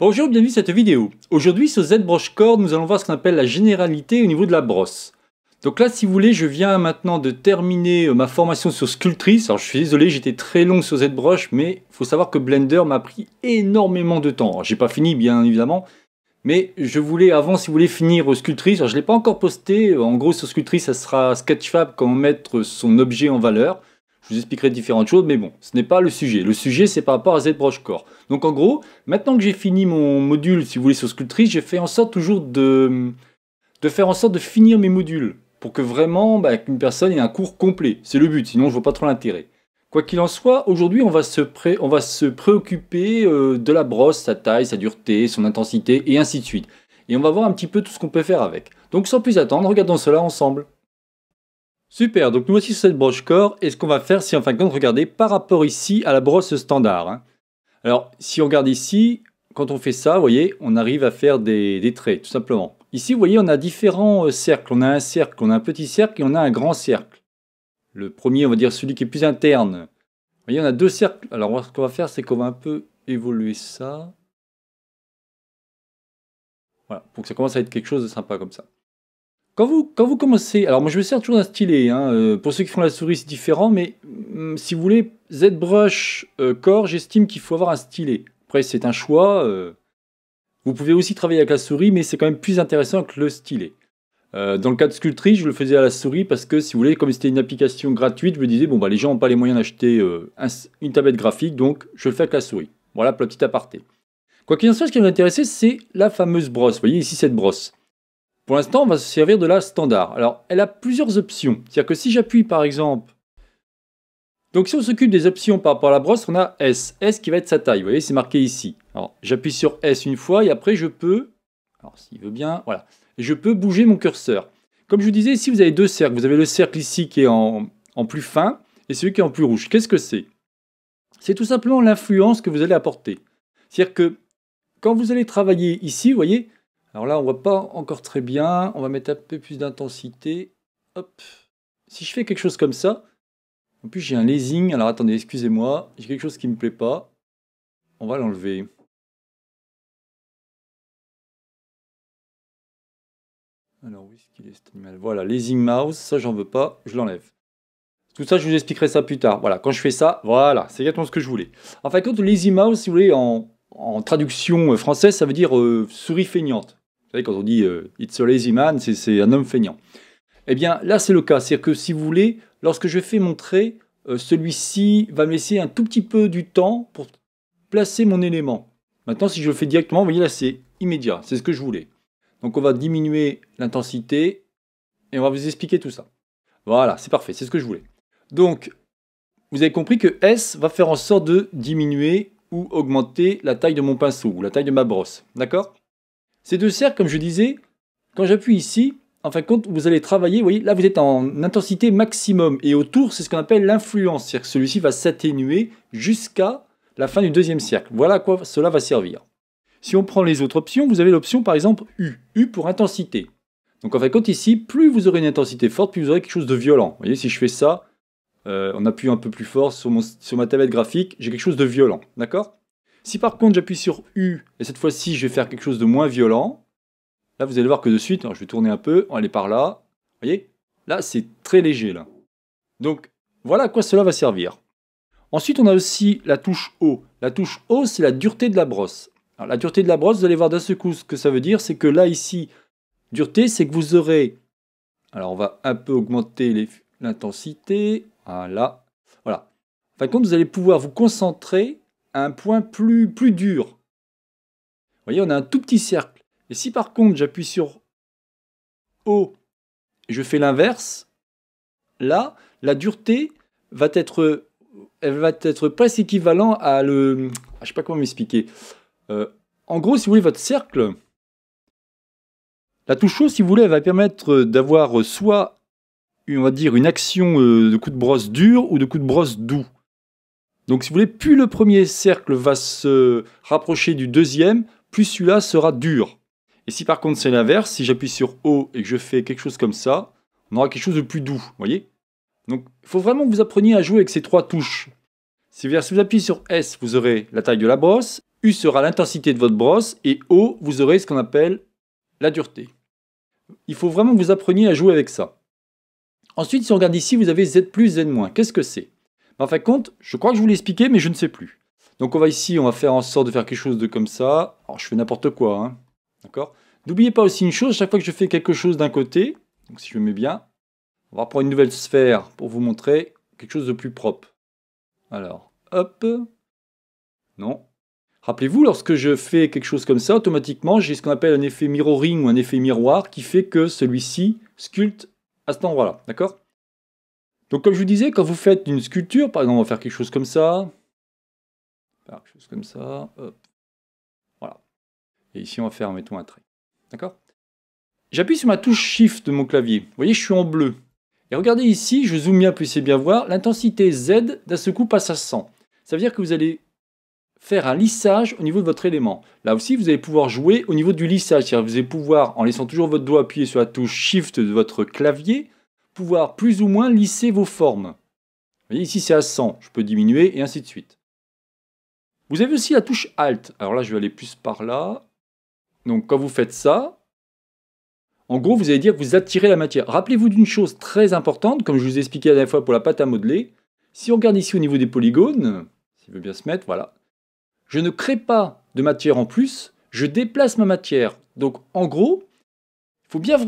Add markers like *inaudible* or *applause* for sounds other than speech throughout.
Bonjour, bienvenue à cette vidéo. Aujourd'hui sur ZBrush Core, nous allons voir ce qu'on appelle la généralité au niveau de la brosse. Donc là, si vous voulez, je viens maintenant de terminer euh, ma formation sur Sculptris Alors je suis désolé, j'étais très long sur ZBrush, mais il faut savoir que Blender m'a pris énormément de temps. J'ai pas fini, bien évidemment, mais je voulais avant, si vous voulez, finir Sculptrice. Alors je ne l'ai pas encore posté. En gros, sur Sculptrice, ça sera Sketchfab comment mettre son objet en valeur. Je vous expliquerai différentes choses, mais bon, ce n'est pas le sujet. Le sujet, c'est par rapport à ZBrush Core. Donc en gros, maintenant que j'ai fini mon module, si vous voulez, sur sculptrice, j'ai fait en sorte toujours de, de faire en sorte de finir mes modules pour que vraiment bah, qu'une personne ait un cours complet. C'est le but, sinon je vois pas trop l'intérêt. Quoi qu'il en soit, aujourd'hui on, va se on va se préoccuper euh, de la brosse, sa taille, sa dureté, son intensité et ainsi de suite. Et on va voir un petit peu tout ce qu'on peut faire avec. Donc sans plus attendre, regardons cela ensemble. Super, donc nous voici sur cette broche corps, et ce qu'on va faire, c'est en fin de compte, regarder par rapport ici à la brosse standard. Hein. Alors, si on regarde ici, quand on fait ça, vous voyez, on arrive à faire des, traits, tout simplement. Ici, vous voyez, on a différents euh, cercles. On a un cercle, on a un petit cercle et on a un grand cercle. Le premier, on va dire celui qui est plus interne. Vous voyez, on a deux cercles. Alors, ce qu'on va faire, c'est qu'on va un peu évoluer ça. Voilà, pour que ça commence à être quelque chose de sympa comme ça. Quand vous, commencez, alors moi je me sers toujours d'un stylet, hein, euh, pour ceux qui font la souris c'est différent, mais mm, si vous voulez ZBrush euh, Core, j'estime qu'il faut avoir un stylet. Après c'est un choix, euh, vous pouvez aussi travailler avec la souris, mais c'est quand même plus intéressant que le stylet. dans le cas de Sculptry, je le faisais à la souris parce que si vous voulez, comme c'était une application gratuite, je me disais, bon bah les gens n'ont pas les moyens d'acheter une tablette graphique, donc je le fais avec la souris. Voilà pour le petit aparté. Quoi qu'il en soit, ce qui va c'est la fameuse brosse. Vous voyez ici cette brosse. Pour l'instant, on va se servir de la standard. Alors, elle a plusieurs options. C'est-à-dire que si j'appuie par exemple... Donc si on s'occupe des options par rapport à la brosse, on a S. S qui va être sa taille. Vous voyez, c'est marqué ici. Alors, j'appuie sur S une fois et après je peux... Alors, s'il veut bien, voilà. Je peux bouger mon curseur. Comme je vous disais, ici vous avez deux cercles. Vous avez le cercle ici qui est en, en plus fin et celui qui est en plus rouge. Qu'est-ce que c'est C'est tout simplement l'influence que vous allez apporter. C'est-à-dire que quand vous allez travailler ici, vous voyez, alors là, on ne voit pas encore très bien. On va mettre un peu plus d'intensité. Hop. Si je fais quelque chose comme ça, en plus j'ai un lasing. Alors attendez, excusez-moi, j'ai quelque chose qui ne me plaît pas. On va l'enlever. Alors où est-ce qu'il est cet animal Voilà, lasing mouse, ça j'en veux pas, je l'enlève. Tout ça, je vous expliquerai ça plus tard. Voilà, quand je fais ça, voilà, c'est exactement ce que je voulais. En fait, quand lazy mouse, si vous voulez, en, traduction française, ça veut dire euh, souris feignante. Vous savez, quand on dit euh, It's a lazy man, c'est un homme feignant. Eh bien, là, c'est le cas. C'est-à-dire que si vous voulez, lorsque je fais mon trait, euh, celui-ci va me laisser un tout petit peu du temps pour placer mon élément. Maintenant, si je le fais directement, vous voyez là, c'est immédiat. C'est ce que je voulais. Donc, on va diminuer l'intensité et on va vous expliquer tout ça. Voilà, c'est parfait. C'est ce que je voulais. Donc, vous avez compris que S va faire en sorte de diminuer ou augmenter la taille de mon pinceau ou la taille de ma brosse. D'accord ces deux cercles, comme je disais, quand j'appuie ici, en fin de compte, vous allez travailler, vous voyez, là vous êtes en intensité maximum, et autour, c'est ce qu'on appelle l'influence, c'est-à-dire que celui-ci va s'atténuer jusqu'à la fin du deuxième cercle. Voilà à quoi cela va servir. Si on prend les autres options, vous avez l'option par exemple U, U pour intensité. Donc en fin de compte, ici, plus vous aurez une intensité forte, plus vous aurez quelque chose de violent. Vous voyez, si je fais ça, on euh, appuie un peu plus fort sur, sur ma tablette graphique, j'ai quelque chose de violent, d'accord si par contre j'appuie sur U, et cette fois-ci je vais faire quelque chose de moins violent, là vous allez voir que de suite, hein, je vais tourner un peu, on va aller par là, vous voyez Là c'est très léger là. Donc voilà à quoi cela va servir. Ensuite on a aussi la touche O. La touche O c'est la dureté de la brosse. Alors, la dureté de la brosse, vous allez voir d'un coup ce que ça veut dire, c'est que là ici, dureté c'est que vous aurez... Alors on va un peu augmenter l'intensité, voilà. Voilà. Par contre vous allez pouvoir vous concentrer un point plus, plus dur. Vous voyez, on a un tout petit cercle. Et si par contre j'appuie sur haut, et je fais l'inverse, là, la dureté va être, elle va être presque équivalent à le... Ah, je sais pas comment m'expliquer. Euh, en gros, si vous voulez, votre cercle, la touche haut, si vous voulez, elle va permettre d'avoir soit, on va dire, une action euh, de coup de brosse dur ou de coup de brosse doux. Donc, si vous voulez, plus le premier cercle va se rapprocher du deuxième, plus celui-là sera dur. Et si par contre c'est l'inverse, si j'appuie sur O et que je fais quelque chose comme ça, on aura quelque chose de plus doux, vous voyez Donc, il faut vraiment que vous appreniez à jouer avec ces trois touches. si vous appuyez sur S, vous aurez la taille de la brosse, U sera l'intensité de votre brosse, et O, vous aurez ce qu'on appelle la dureté. Il faut vraiment que vous appreniez à jouer avec ça. Ensuite, si on regarde ici, vous avez Z+, Z-. Qu'est-ce que c'est en fin de compte, je crois que je vous l'ai expliqué, mais je ne sais plus. Donc on va ici, on va faire en sorte de faire quelque chose de comme ça. Alors je fais n'importe quoi, hein. d'accord N'oubliez pas aussi une chose, chaque fois que je fais quelque chose d'un côté, donc si je mets bien, on va prendre une nouvelle sphère pour vous montrer quelque chose de plus propre. Alors, hop, non. Rappelez-vous, lorsque je fais quelque chose comme ça, automatiquement, j'ai ce qu'on appelle un effet mirroring ou un effet miroir qui fait que celui-ci sculpte à cet endroit-là, d'accord donc comme je vous disais, quand vous faites une sculpture, par exemple, on va faire quelque chose comme ça. quelque chose comme ça. Voilà. Et ici, on va faire, mettons, un trait. D'accord J'appuie sur ma touche Shift de mon clavier. Vous voyez, je suis en bleu. Et regardez ici, je zoome bien, puissiez bien voir, l'intensité Z, d'un seul coup, passe à 100. Ça veut dire que vous allez faire un lissage au niveau de votre élément. Là aussi, vous allez pouvoir jouer au niveau du lissage. C'est-à-dire vous allez pouvoir, en laissant toujours votre doigt appuyé sur la touche Shift de votre clavier, pouvoir plus ou moins lisser vos formes. voyez, ici c'est à 100, je peux diminuer et ainsi de suite. Vous avez aussi la touche Alt. Alors là, je vais aller plus par là. Donc quand vous faites ça, en gros, vous allez dire que vous attirez la matière. Rappelez-vous d'une chose très importante, comme je vous ai expliqué la dernière fois pour la pâte à modeler. Si on regarde ici au niveau des polygones, s'il veut bien se mettre, voilà. Je ne crée pas de matière en plus, je déplace ma matière. Donc en gros, bien.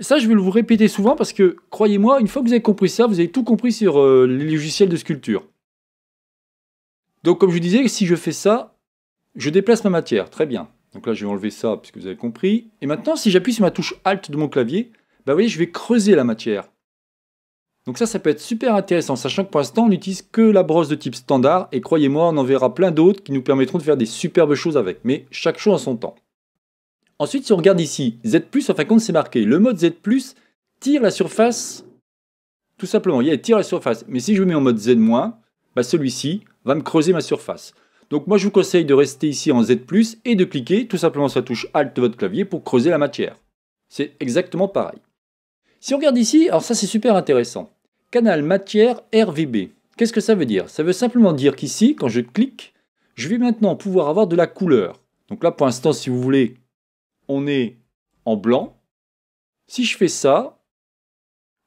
Ça, je vais vous répéter souvent parce que, croyez-moi, une fois que vous avez compris ça, vous avez tout compris sur euh, les logiciels de sculpture. Donc, comme je vous disais, si je fais ça, je déplace ma matière. Très bien. Donc là, je vais enlever ça puisque vous avez compris. Et maintenant, si j'appuie sur ma touche Alt de mon clavier, bah, vous voyez, je vais creuser la matière. Donc ça, ça peut être super intéressant, sachant que pour l'instant, on n'utilise que la brosse de type standard, et croyez-moi, on en verra plein d'autres qui nous permettront de faire des superbes choses avec, mais chaque chose en son temps. Ensuite, si on regarde ici, Z+, en fin de compte, c'est marqué. Le mode Z+, tire la surface, tout simplement, il y tire la surface. Mais si je mets en mode Z-, bah celui-ci va me creuser ma surface. Donc moi, je vous conseille de rester ici en Z+, et de cliquer tout simplement sur la touche Alt de votre clavier pour creuser la matière. C'est exactement pareil. Si on regarde ici, alors ça c'est super intéressant. Canal matière RVB. Qu'est-ce que ça veut dire Ça veut simplement dire qu'ici, quand je clique, je vais maintenant pouvoir avoir de la couleur. Donc là, pour l'instant, si vous voulez, on est en blanc. Si je fais ça,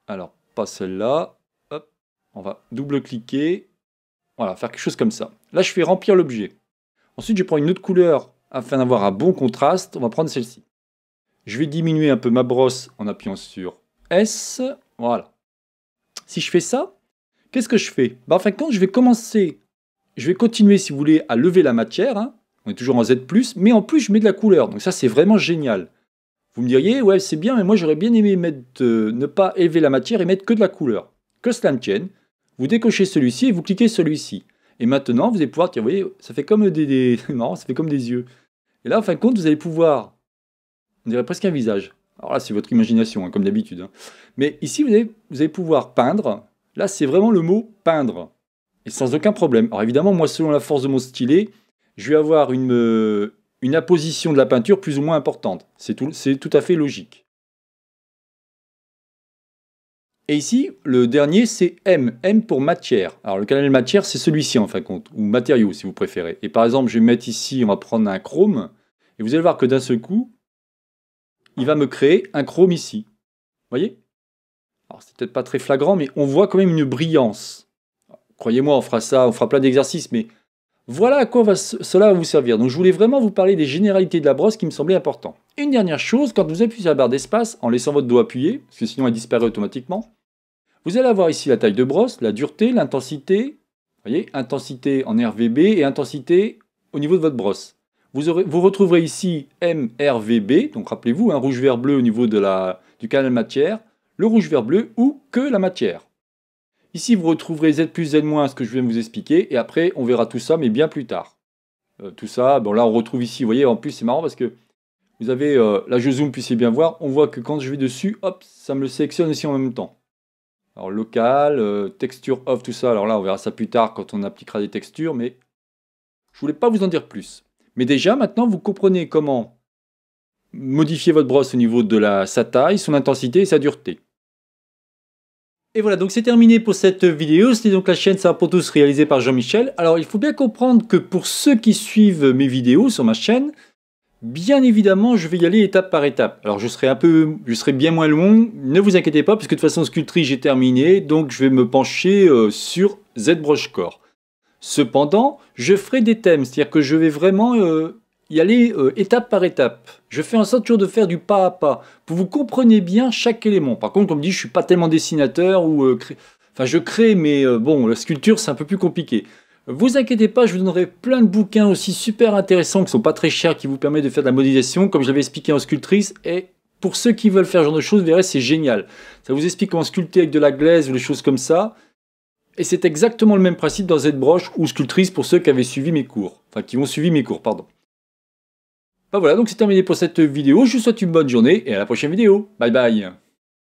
alors pas celle-là, on va double-cliquer, voilà, faire quelque chose comme ça. Là, je fais remplir l'objet. Ensuite, je prends une autre couleur afin d'avoir un bon contraste, on va prendre celle-ci. Je vais diminuer un peu ma brosse en appuyant sur S, voilà. Si je fais ça, qu'est-ce que je fais bah, En je vais commencer, je vais continuer, si vous voulez, à lever la matière, hein. On est toujours en Z+, mais en plus, je mets de la couleur. Donc ça, c'est vraiment génial. Vous me diriez, ouais, c'est bien, mais moi, j'aurais bien aimé mettre, euh, ne pas élever la matière et mettre que de la couleur. Que cela ne tienne. Vous décochez celui-ci et vous cliquez celui-ci. Et maintenant, vous allez pouvoir, tiens, vous voyez, ça fait comme des, des... *laughs* ça fait comme des yeux. Et là, en fin de compte, vous allez pouvoir, on dirait presque un visage. Alors là, c'est votre imagination, hein, comme d'habitude. Hein. Mais ici, vous allez, vous allez pouvoir peindre. Là, c'est vraiment le mot peindre. Et sans aucun problème. Alors évidemment, moi, selon la force de mon stylet, je vais avoir euh, une, apposition de la peinture plus ou moins importante. C'est tout, à fait logique. Et ici, le dernier, c'est M. M pour matière. Alors, le canal matière, c'est celui-ci, en fin de compte, ou matériau, si vous préférez. Et par exemple, je vais mettre ici, on va prendre un chrome, et vous allez voir que d'un seul coup, il va me créer un chrome ici. Vous voyez Alors, c'est peut-être pas très flagrant, mais on voit quand même une brillance. Croyez-moi, on fera ça, on fera plein d'exercices, mais voilà à quoi cela va vous servir. Donc je voulais vraiment vous parler des généralités de la brosse qui me semblait importantes. Une dernière chose, quand vous appuyez sur la barre d'espace en laissant votre doigt appuyé, parce que sinon elle disparaît automatiquement, vous allez avoir ici la taille de brosse, la dureté, l'intensité, voyez, intensité en RVB et intensité au niveau de votre brosse. Vous, retrouverez ici MRVB, donc rappelez-vous, un hein, rouge, vert, bleu au niveau du canal matière, le rouge, vert, bleu ou que la matière. Ici, vous retrouverez Z plus Z moins, ce que je viens de vous expliquer, et après, on verra tout ça, mais bien plus tard. Euh, tout ça, bon là, on retrouve ici, vous voyez, en plus, c'est marrant parce que vous avez, euh, là, je zoome, puissiez bien voir, on voit que quand je vais dessus, hop, ça me le sélectionne aussi en même temps. Alors, local, euh, texture off, tout ça, alors là, on verra ça plus tard quand on appliquera des textures, mais je voulais pas vous en dire plus. Mais déjà, maintenant, vous comprenez comment modifier votre brosse au niveau de la, sa taille, son intensité et sa dureté. Et voilà, donc c'est terminé pour cette vidéo. C'était donc la chaîne Ça pour tous réalisée par Jean-Michel. Alors, il faut bien comprendre que pour ceux qui suivent mes vidéos sur ma chaîne, bien évidemment, je vais y aller étape par étape. Alors, je serai un peu, je serai bien moins long. Ne vous inquiétez pas, puisque de toute façon, Sculptry, j'ai terminé. Donc, je vais me pencher euh, sur ZBrush Core. Cependant, je ferai des thèmes, c'est-à-dire que je vais vraiment euh, y aller euh, étape par étape. Je fais en sorte toujours de faire du pas à pas, pour que vous compreniez bien chaque élément. Par contre, comme me dit, je suis pas tellement dessinateur, ou... Euh, enfin, je crée, mais euh, bon, la sculpture, c'est un peu plus compliqué. Vous inquiétez pas, je vous donnerai plein de bouquins aussi super intéressants, qui sont pas très chers, qui vous permettent de faire de la modélisation, comme je l'avais expliqué en sculptrice, et pour ceux qui veulent faire ce genre de choses, vous verrez, c'est génial. Ça vous explique comment sculpter avec de la glaise ou des choses comme ça. Et c'est exactement le même principe dans Z-Broche ou Sculptrice pour ceux qui avaient suivi mes cours. Enfin, qui ont suivi mes cours, pardon. Bah voilà, donc c'est terminé pour cette vidéo. Je vous souhaite une bonne journée et à la prochaine vidéo. Bye bye